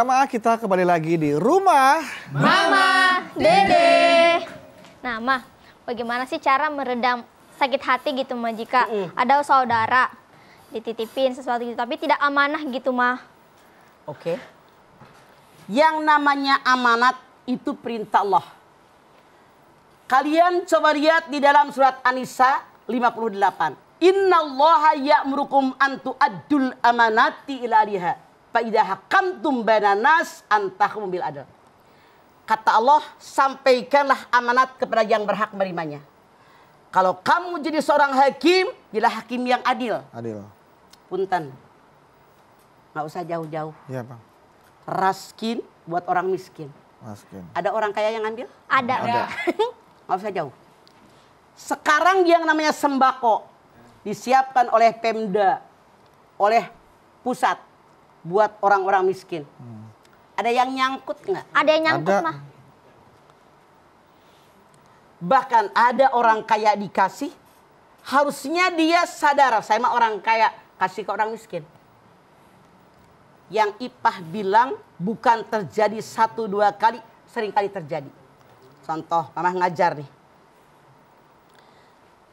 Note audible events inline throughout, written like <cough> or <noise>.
Jamaah kita kembali lagi di rumah Mama Dede. Nah, Ma, bagaimana sih cara meredam sakit hati gitu, Mah, jika uh -uh. ada saudara dititipin sesuatu gitu, tapi tidak amanah gitu, Mah? Oke. Okay. Yang namanya amanat itu perintah Allah. Kalian coba lihat di dalam surat An-Nisa 58. Inna allaha ya'murukum antu adul amanati ilaliha Faidah hakamtum bananas antahum bil adal. Kata Allah, sampaikanlah amanat kepada yang berhak menerimanya. Kalau kamu jadi seorang hakim, bila hakim yang adil. Adil. Punten. Nggak usah jauh-jauh. Iya, Bang. Raskin buat orang miskin. Raskin. Ada orang kaya yang ambil? Ada. Ada. <laughs> Nggak usah jauh. Sekarang yang namanya sembako disiapkan oleh Pemda, oleh pusat buat orang-orang miskin? Hmm. Ada yang nyangkut nggak? Ada yang nyangkut ada. mah. Bahkan ada orang kaya dikasih, harusnya dia sadar, saya mah orang kaya, kasih ke orang miskin. Yang Ipah bilang bukan terjadi satu dua kali, sering kali terjadi. Contoh, mamah ngajar nih.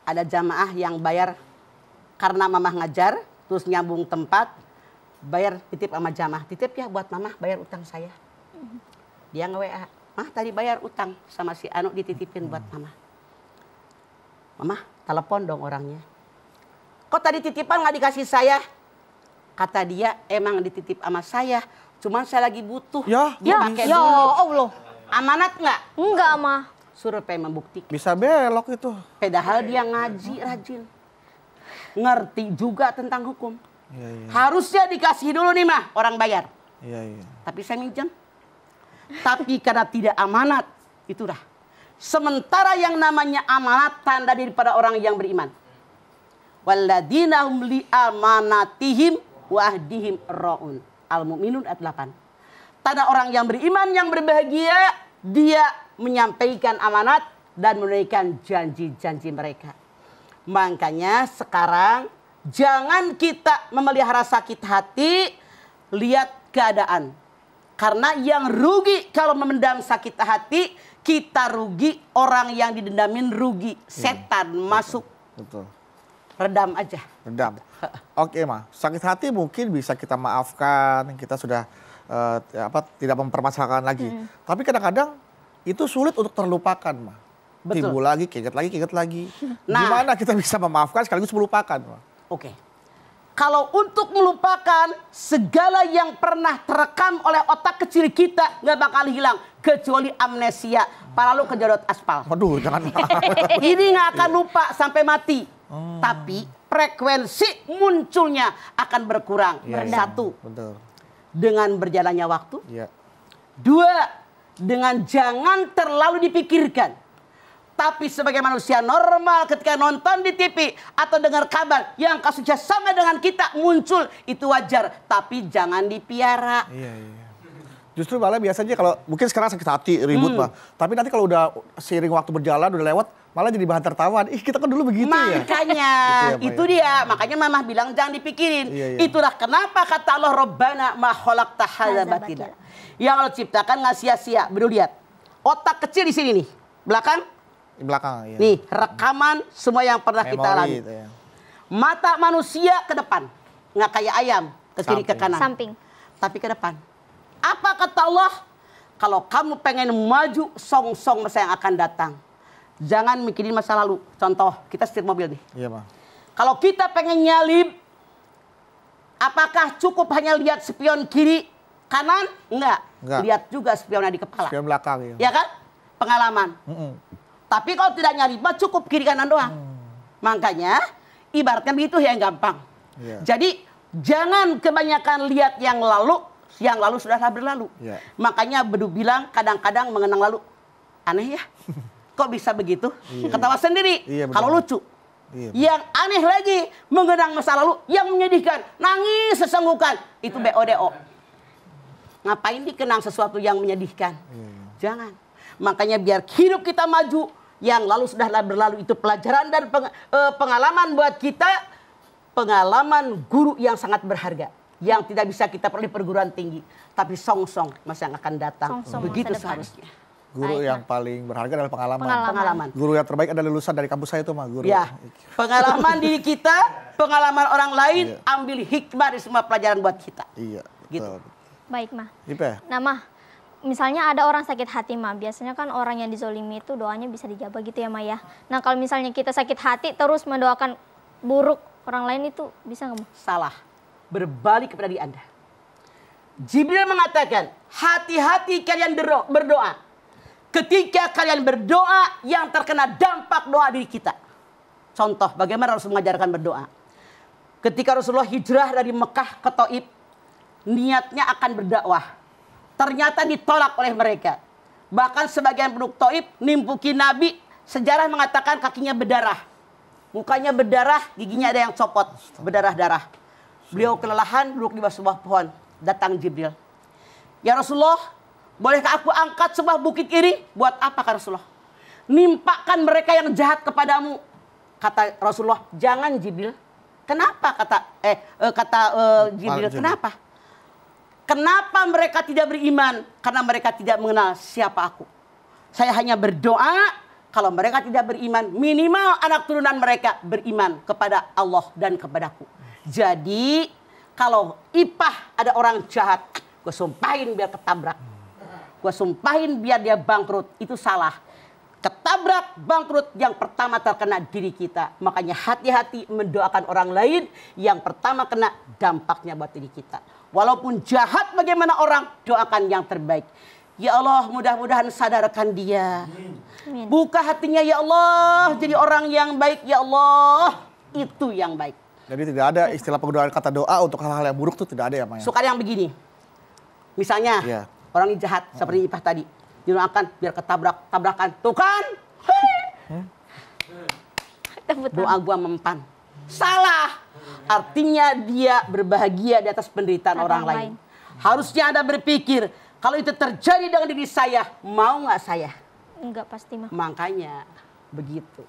Ada jamaah yang bayar karena mamah ngajar, terus nyambung tempat, bayar titip sama jamaah titip ya buat mama bayar utang saya dia nge WA mah tadi bayar utang sama si Anu dititipin buat mama mama telepon dong orangnya kok tadi titipan nggak dikasih saya kata dia emang dititip sama saya cuman saya lagi butuh ya dia ya, pakai ya Allah amanat nggak nggak mah suruh pengen membuktikan bisa belok itu padahal dia ngaji rajin ngerti juga tentang hukum Ya, ya. Harusnya dikasih dulu nih mah orang bayar. Ya, ya. Tapi saya minjem. Tapi karena tidak amanat, itulah. Sementara yang namanya amanat tanda daripada orang yang beriman. Walladina humli li amanatihim wahdihim roun Al-Mu'minun ayat 8. Tanda orang yang beriman yang berbahagia, dia menyampaikan amanat dan menunaikan janji-janji mereka. Makanya sekarang jangan kita memelihara sakit hati, lihat keadaan. Karena yang rugi kalau memendam sakit hati, kita rugi, orang yang didendamin rugi, iya, setan hmm. masuk. Betul. Redam aja. Redam. <laughs> Oke, Ma. Sakit hati mungkin bisa kita maafkan, kita sudah uh, apa tidak mempermasalahkan lagi. Hmm. Tapi kadang-kadang itu sulit untuk terlupakan, Ma. Betul. Timbul lagi, keinget lagi, keinget lagi. Nah, Gimana kita bisa memaafkan sekaligus melupakan, Ma? Oke. Kalau untuk melupakan segala yang pernah terekam oleh otak kecil kita nggak bakal hilang kecuali amnesia. paralu kejedot aspal. Waduh, jangan. <laughs> Ini nggak akan lupa sampai mati. Hmm. Tapi frekuensi munculnya akan berkurang. Ya, Satu, Betul. dengan berjalannya waktu. Ya. Dua, dengan jangan terlalu dipikirkan tapi sebagai manusia normal ketika nonton di TV atau dengar kabar yang kasusnya sama dengan kita muncul itu wajar. Tapi jangan dipiara. Iya, iya. Justru malah biasanya kalau mungkin sekarang sakit hati ribut hmm. Tapi nanti kalau udah seiring waktu berjalan udah lewat malah jadi bahan tertawaan. Ih kita kan dulu begitu makanya, ya. Makanya <laughs> gitu ya, itu ya. dia. Makanya mamah bilang jangan dipikirin. Iya, iya. Itulah kenapa kata Allah Robbana maholak tahada Yang Allah ciptakan nggak sia-sia. Baru lihat otak kecil di sini nih belakang di belakang. Iya. Nih, rekaman semua yang pernah Memori kita alami. ya. Mata manusia ke depan. Nggak kayak ayam, ke kiri ke kanan. Samping. Tapi ke depan. Apa kata Allah? Kalau kamu pengen maju, song-song masa yang akan datang. Jangan mikirin masa lalu. Contoh, kita setir mobil nih. Iya, Pak. Kalau kita pengen nyalip, apakah cukup hanya lihat spion kiri, kanan? Enggak. Enggak. Lihat juga spionnya di kepala. Spion belakang, ya. Iya kan? Pengalaman. Mm -mm tapi kalau tidak nyari mah cukup kiri kanan doang. Hmm. Makanya ibaratnya begitu ya, yang gampang. Yeah. Jadi jangan kebanyakan lihat yang lalu, yang lalu sudahlah berlalu. Yeah. Makanya Bedu bilang kadang-kadang mengenang lalu. Aneh ya. <laughs> Kok bisa begitu? Yeah. Ketawa sendiri yeah, iya, kalau lucu. Yeah, iya, yang aneh lagi mengenang masa lalu yang menyedihkan, nangis sesenggukan itu BODO. Ngapain dikenang sesuatu yang menyedihkan? Yeah. Jangan. Makanya biar hidup kita maju, yang lalu sudah berlalu itu pelajaran dan peng, eh, pengalaman buat kita, pengalaman guru yang sangat berharga yang tidak bisa kita perlu perguruan tinggi, tapi song-song masa yang akan datang. Song -song Begitu seharusnya. Guru yang paling berharga adalah pengalaman. pengalaman. Guru yang terbaik adalah lulusan dari kampus saya itu mah guru. Ya, pengalaman diri kita, pengalaman orang lain, iya. ambil hikmah di semua pelajaran buat kita. Iya. Gitu. Baik mah. Ipe. Nah misalnya ada orang sakit hati mah biasanya kan orang yang dizolimi itu doanya bisa dijabah gitu ya Maya. Nah kalau misalnya kita sakit hati terus mendoakan buruk orang lain itu bisa nggak? Salah. Berbalik kepada diri Anda. Jibril mengatakan, hati-hati kalian berdoa. Ketika kalian berdoa yang terkena dampak doa diri kita. Contoh bagaimana harus mengajarkan berdoa. Ketika Rasulullah hijrah dari Mekah ke Taib, niatnya akan berdakwah ternyata ditolak oleh mereka. Bahkan sebagian penduduk Taif nimpuki Nabi, sejarah mengatakan kakinya berdarah. Mukanya berdarah, giginya ada yang copot, berdarah-darah. Beliau kelelahan duduk di bawah sebuah pohon. Datang Jibril. Ya Rasulullah, bolehkah aku angkat sebuah bukit ini? Buat apa kan Rasulullah? Nimpakan mereka yang jahat kepadamu. Kata Rasulullah, jangan Jibril. Kenapa kata eh, eh kata uh, Jibril? Kenapa? Kenapa mereka tidak beriman? Karena mereka tidak mengenal siapa aku. Saya hanya berdoa kalau mereka tidak beriman, minimal anak turunan mereka beriman kepada Allah dan kepadaku. Jadi kalau ipah ada orang jahat, gue sumpahin biar ketabrak. Gue sumpahin biar dia bangkrut, itu salah. Ketabrak bangkrut yang pertama terkena diri kita. Makanya hati-hati mendoakan orang lain yang pertama kena dampaknya buat diri kita. Walaupun jahat bagaimana orang, doakan yang terbaik. Ya Allah mudah-mudahan sadarkan dia. Buka hatinya ya Allah jadi orang yang baik ya Allah. Itu yang baik. Jadi tidak ada istilah penggunaan kata doa untuk hal-hal yang buruk itu tidak ada ya pak ya? Suka yang begini. Misalnya ya. orang ini jahat seperti Ipah tadi. Dinoakan, biar ketabrak tabrakan. Tuh kan? Doa gua mempan. Salah. Artinya dia berbahagia di atas penderitaan orang, orang lain. lain. Harusnya Anda berpikir, kalau itu terjadi dengan diri saya, mau nggak saya? Enggak pasti, mah. Makanya begitu.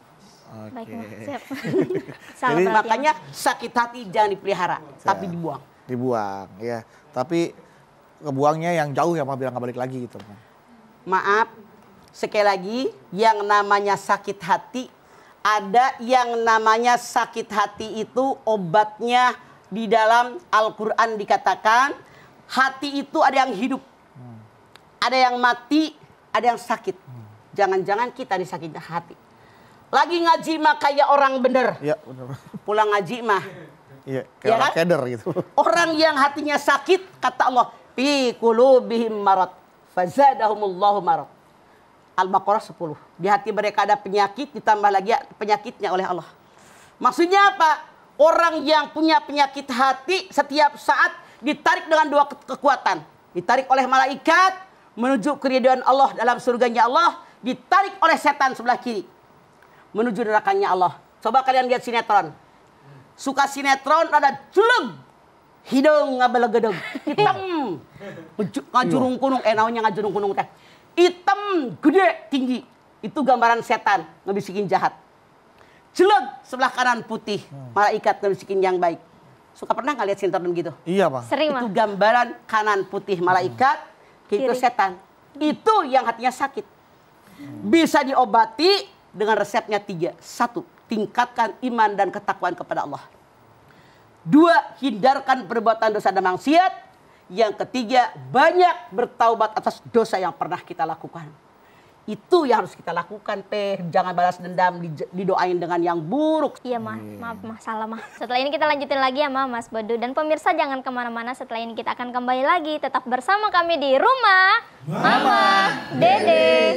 Okay. Baik, mah. Siap. <laughs> <laughs> Ya. makanya sakit hati jangan dipelihara, ya. tapi dibuang. Dibuang, ya. Tapi kebuangnya yang jauh ya, mah bilang nggak balik lagi gitu. Maaf, sekali lagi yang namanya sakit hati ada yang namanya sakit hati itu obatnya di dalam Al-Quran dikatakan hati itu ada yang hidup, ada yang mati, ada yang sakit. Jangan-jangan kita disakiti hati. Lagi ngaji mah kayak orang bener. Ya, bener. Pulang ngaji mah. Iya, ya kayak ya orang kan? keder gitu. Orang yang hatinya sakit, kata Allah, fi marat faza fazadahumullahu marat. Al-Baqarah 10. Di hati mereka ada penyakit ditambah lagi penyakitnya oleh Allah. Maksudnya apa? Orang yang punya penyakit hati setiap saat ditarik dengan dua kekuatan. Ditarik oleh malaikat menuju keriduan Allah dalam surganya Allah. Ditarik oleh setan sebelah kiri. Menuju nerakanya Allah. Coba kalian lihat sinetron. Suka sinetron ada celeng. Hidung ngabelegedeng. Hitam. <laughs> Ngajurung kunung. Eh naunya ngajurung kunung teh hitam, gede, tinggi. Itu gambaran setan ngebisikin jahat. Jelek sebelah kanan putih, hmm. malaikat ngebisikin yang baik. Suka pernah nggak lihat sinetron gitu? Iya, Pak. Sering, Itu gambaran kanan putih malaikat, hmm. itu setan. Itu yang hatinya sakit. Hmm. Bisa diobati dengan resepnya tiga. Satu, tingkatkan iman dan ketakwaan kepada Allah. Dua, hindarkan perbuatan dosa dan maksiat. Yang ketiga, banyak bertaubat atas dosa yang pernah kita lakukan. Itu yang harus kita lakukan, Teh. Jangan balas dendam, didoain dengan yang buruk. Iya, Ma. Maaf, Ma. Salah, Ma. Setelah ini kita lanjutin lagi ya, Ma, Mas Bodo. Dan pemirsa jangan kemana-mana. Setelah ini kita akan kembali lagi. Tetap bersama kami di Rumah Mama, Mama Dede. Dede.